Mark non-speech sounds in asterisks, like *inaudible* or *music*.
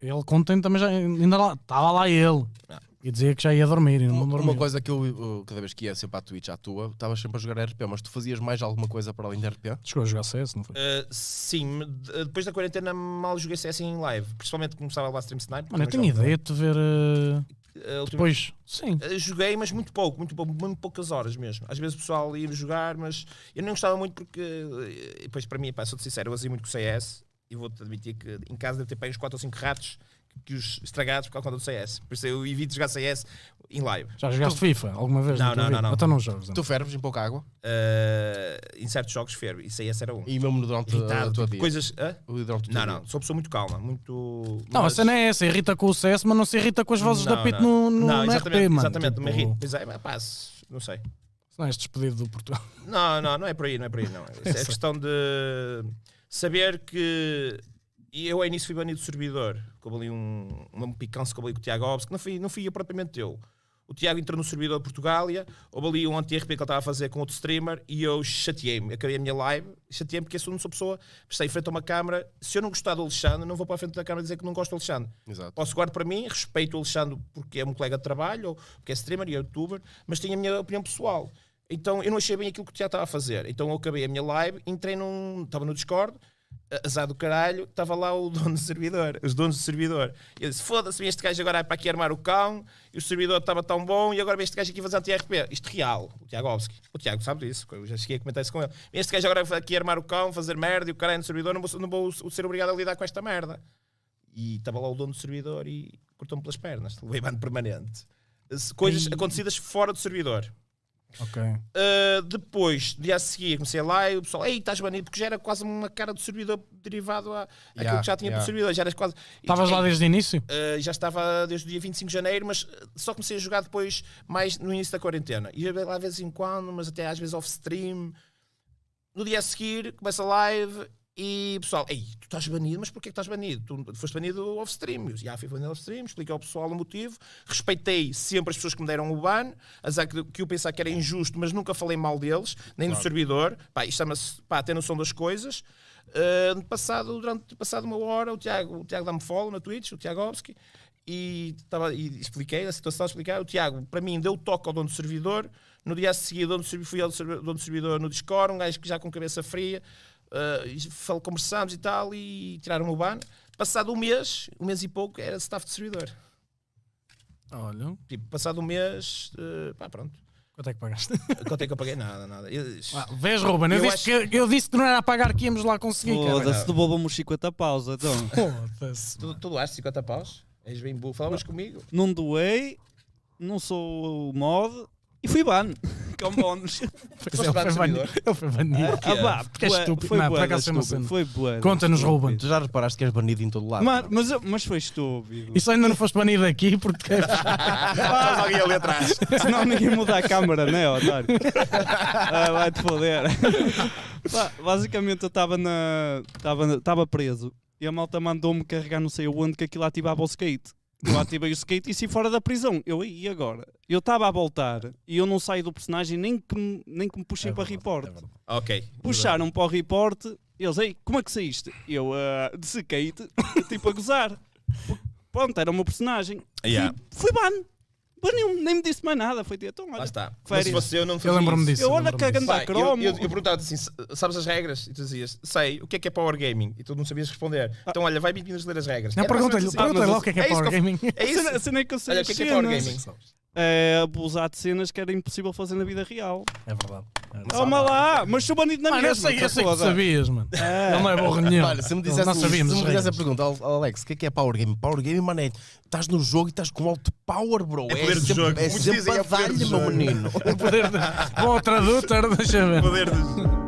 Ele contente também já, ainda lá, estava lá ele. Ah. E dizia que já ia dormir e não uma, dormia. Uma coisa que eu, cada vez que ia sempre à Twitch à tua, estavas sempre a jogar RP, mas tu fazias mais alguma coisa para além de RP? Chegou a jogar CS, não foi? Uh, sim, depois da quarentena mal joguei CS em live, principalmente começava lá Stream snipe Mano, eu tenho ideia de ver... Uh... depois, sim. joguei, mas muito pouco, muito pouco, muito poucas horas mesmo. Às vezes o pessoal ia jogar, mas eu não gostava muito porque, depois para mim, pá, sou sincero, eu fazia muito com o CS e vou-te admitir que em casa devo ter pego uns 4 ou 5 ratos que os estragados por causa do CS. Por isso eu evito jogar CS em live. Já jogaste tu... FIFA alguma vez? Não, não, não, não. Então não jogas. Tu ferves em pouca água? Uh, em certos jogos fervo. E CS era um. E mesmo durante Irritado, a tua vida? Tipo coisas... não, não. Sou pessoa muito calma. Muito... Não, mas... a cena é essa. Irrita com o CS, mas não se irrita com as vozes não, da PIT no, no, não, no exatamente, RP, mano. Exatamente. Tipo... Me irrito. Pois é, é, pá, não sei. Se não és despedido do Portugal. Não, não, não é por aí, não é por aí, não. *laughs* é questão de... Saber que e eu, ao início, fui banido do servidor. Como ali um, uma picança com o Tiago Alves, que não fui, não fui eu propriamente eu. O Tiago entrou no servidor de Portugália, houve ali um anti-RP que ele estava a fazer com outro streamer e eu chateei-me. Acabei a minha live, chateei-me porque eu sou uma pessoa que está em frente a uma câmara. Se eu não gostar do Alexandre, não vou para a frente da câmara dizer que não gosto do Alexandre. Exato. Posso guardar para mim, respeito o Alexandre porque é um colega de trabalho, ou porque é streamer e é youtuber, mas tenho a minha opinião pessoal. Então eu não achei bem aquilo que o teatro estava a fazer. Então eu acabei a minha live, entrei num. Estava no Discord, azar do caralho, estava lá o *laughs* dono do servidor, os donos do servidor. E eu disse: foda-se, este gajo agora é para aqui armar o cão, e o servidor estava tão bom, e agora vem este gajo aqui fazer a rp Isto real, o Tiago Obski. O Tiago sabe disso, eu já cheguei a comentar isso com ele. Este gajo agora para aqui armar o cão, fazer merda, e o caralho no servidor, não vou, não vou ser obrigado a lidar com esta merda. E estava lá o dono do servidor e cortou-me pelas pernas, levei bando permanente. Coisas e... acontecidas fora do servidor Ok. Uh, depois, dia a seguir, comecei lá e o pessoal, ei, estás banido, porque já era quase uma cara do servidor derivado àquilo yeah, que já tinha yeah. do servidor. Já eras quase. Estavas lá desde o início? Uh, já estava desde o dia 25 de janeiro, mas ah, só comecei a jogar depois, mais no início da quarentena. Ia lá de vez em quando, mas até às vezes off-stream. No dia a seguir, começa a live e pessoal, ei, tu estás banido, mas porquê que estás banido? Tu foste banido off stream. E a FIFA off stream, expliquei ao pessoal o motivo. Respeitei sempre as pessoas que me deram o ban, as que eu pensava que era injusto, mas nunca falei mal deles, nem claro. do servidor. Pá, isto chama-se, pá, ter noção das coisas. Uh, passado, durante passado uma hora, o Tiago, o Tiago dá-me follow na Twitch, o Tiago Obski, e, tava, e expliquei a situação, explicar. O Tiago, para mim, deu toque ao dono do servidor. No dia a seguir, dono, fui ao dono do servidor no Discord, um gajo que já com cabeça fria uh, conversámos e tal, e tiraram o ban. Passado um mês, um mês e pouco, era staff de servidor. Olha. Tipo, passado um mês, uh, pá, pronto. Quanto é que pagaste? *laughs* Quanto é que eu paguei? Nada, nada. Eu, ah, vês, Ruben, eu, eu, disse acho... que, eu disse que não era a pagar que íamos lá conseguir. Foda-se, devolvam-me 50 paus, então. Foda-se. Tu, tu doaste 50 paus? És bem burro. Falavas comigo? Não doei, não sou mod e fui ban. *laughs* Pois é, ele, foi banido. ele foi banido. Ah, ah pá, é. porque é estúpido. Foi não, por é Foi bué, Conta-nos, Ruben. Tu já reparaste que és banido em todo lado. Mas, mas, mas foi estúpido. E só ainda não foste banido aqui porque... Estás *laughs* é alguém ali atrás. Senão ninguém muda a câmara, não é, otário? *laughs* Ah, Vai-te foder. basicamente eu estava na... Estava preso e a malta mandou-me carregar não sei onde que aquilo ativava o skate. *laughs* Eu ativei o skate e saí fora da prisão. Eu e agora. Eu estava a voltar e eu não saí do personagem nem que me, nem que me puxem é para o report. É ok. É Puxaram para o report. Eles, ei, como é que saíste? Eu, uh, de skate, *laughs* tipo a gozar. Pronto, era o meu personagem. Yeah. Fui, fui ban. Depois nem, nem me disse mais nada. Foi tipo, então, olha, Lá está. Mas se eu, não fazia Eu lembro-me disso. Eu olha que a lembro-me disso. eu, eu, eu perguntava-te assim: sabes as regras? E tu dizias, sei, o que é que é Power Gaming? E tu não sabias responder. Ah. Então, olha, vai me ler as regras. Não, É mais pergunta-lhe menos assim. pergunta o que é que é Ah, é mas Power Gaming. É isso. cena- A cena é que eu sei Olha, o que é que é, é Power Gaming? é abusar de cenas que era impossível fazer na vida real. É verdade. É Toma lá, mas sou bandido na minha mesma. Eu sei, que sabias, mano. É. Ele não é borra nenhum. Olha, se me dissesse, me a pergunta, Alex, o que é, que é Power Game? Power Game, mano, é estás no jogo e estás com alto power, bro. É, é poder de jogo. É sempre é a meu menino. O *laughs* poder de... Bom, tradutor, deixa ver. poder de jogo.